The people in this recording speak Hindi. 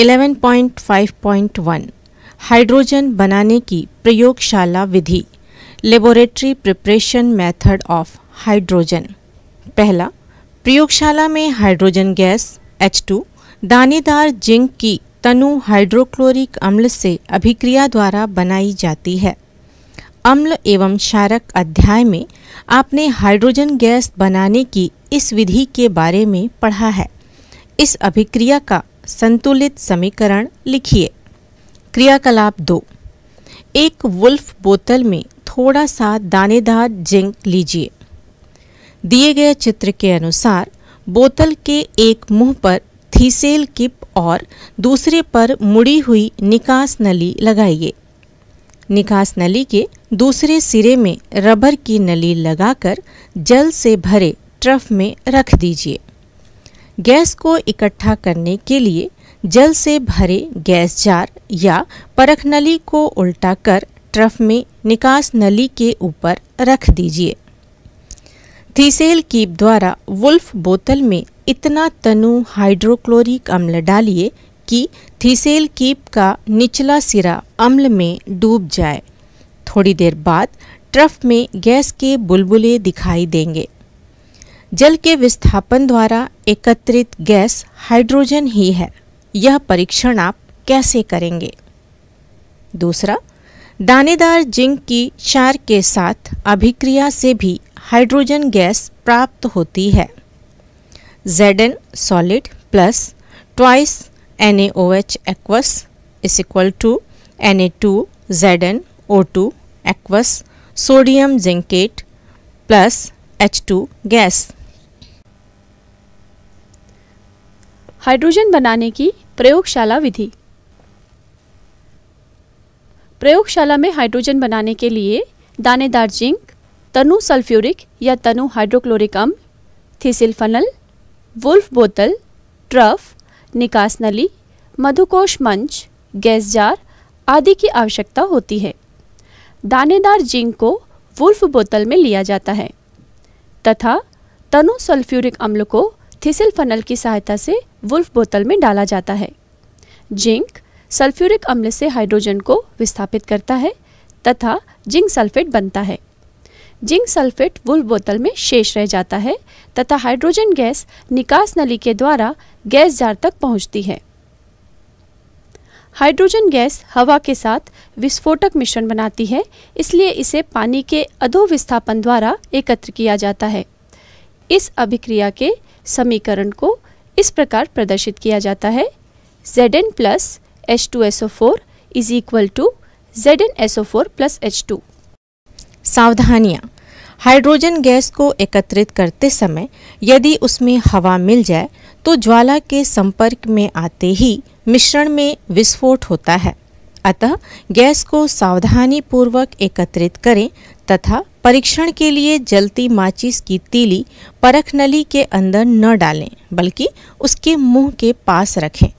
11.5.1 हाइड्रोजन बनाने की प्रयोगशाला विधि laboratory preparation method of hydrogen पहला प्रयोगशाला में हाइड्रोजन गैस H2 दानेदार जिंक की तनु हाइड्रोक्लोरिक अम्ल से अभिक्रिया द्वारा बनाई जाती है अम्ल एवं क्षारक अध्याय में आपने हाइड्रोजन गैस बनाने की इस विधि के बारे में पढ़ा है इस अभिक्रिया का संतुलित समीकरण लिखिए क्रियाकलाप दो एक वुल्फ बोतल में थोड़ा सा दानेदार जिंक लीजिए दिए गए चित्र के अनुसार बोतल के एक मुंह पर थीसेल किप और दूसरे पर मुड़ी हुई निकास नली लगाइए निकास नली के दूसरे सिरे में रबर की नली लगाकर जल से भरे ट्रफ में रख दीजिए गैस को इकट्ठा करने के लिए जल से भरे गैस जार या परख नली को उल्टा कर ट्रफ में निकास नली के ऊपर रख दीजिए थीसेल कीप द्वारा वुल्फ बोतल में इतना तनु हाइड्रोक्लोरिक अम्ल डालिए कि थीसेल कीप का निचला सिरा अम्ल में डूब जाए थोड़ी देर बाद ट्रफ में गैस के बुलबुले दिखाई देंगे जल के विस्थापन द्वारा एकत्रित गैस हाइड्रोजन ही है यह परीक्षण आप कैसे करेंगे दूसरा दानेदार जिंक की क्षार के साथ अभिक्रिया से भी हाइड्रोजन गैस प्राप्त होती है N solid plus twice N H aqueous is equal to N A two Z N O two aqueous sodium zincate plus H two gas hydrogen बनाने की प्रयोगशाला विधि प्रयोगशाला में हाइड्रोजन बनाने के लिए दानेदार जिंक तनु सल्फ्यूरिक या तनु हाइड्रोक्लोरिक अम्ल फनल वुल्फ बोतल ट्रफ निकास नली मधुकोश मंच गैस जार आदि की आवश्यकता होती है दानेदार जिंक को वुल्फ बोतल में लिया जाता है तथा तनु सल्फ्यूरिक अम्ल को थिसल फनल की सहायता से वुल्फ बोतल में डाला जाता है जिंक सल्फ्यूरिक अम्ल से हाइड्रोजन को विस्थापित करता है तथा जिंक सल्फेट बनता है जिंक सल्फेट वुल्फ बोतल में शेष रह जाता है तथा हाइड्रोजन गैस निकास नली के द्वारा गैस जार तक पहुंचती है हाइड्रोजन गैस हवा के साथ विस्फोटक मिश्रण बनाती है इसलिए इसे पानी के अधोविस्थापन द्वारा एकत्र किया जाता है इस अभिक्रिया के समीकरण को इस प्रकार प्रदर्शित किया जाता है Z N plus H two S O four is equal to Z N S O four plus H two सावधानियाँ हाइड्रोजन गैस को एकत्रित करते समय यदि उसमें हवा मिल जाए तो ज्वाला के संपर्क में आते ही मिश्रण में विस्फोट होता है अतः गैस को सावधानीपूर्वक एकत्रित करें तथा परीक्षण के लिए जलती माचिस की तीली परख नली के अंदर न डालें बल्कि उसके मुंह के पास रखें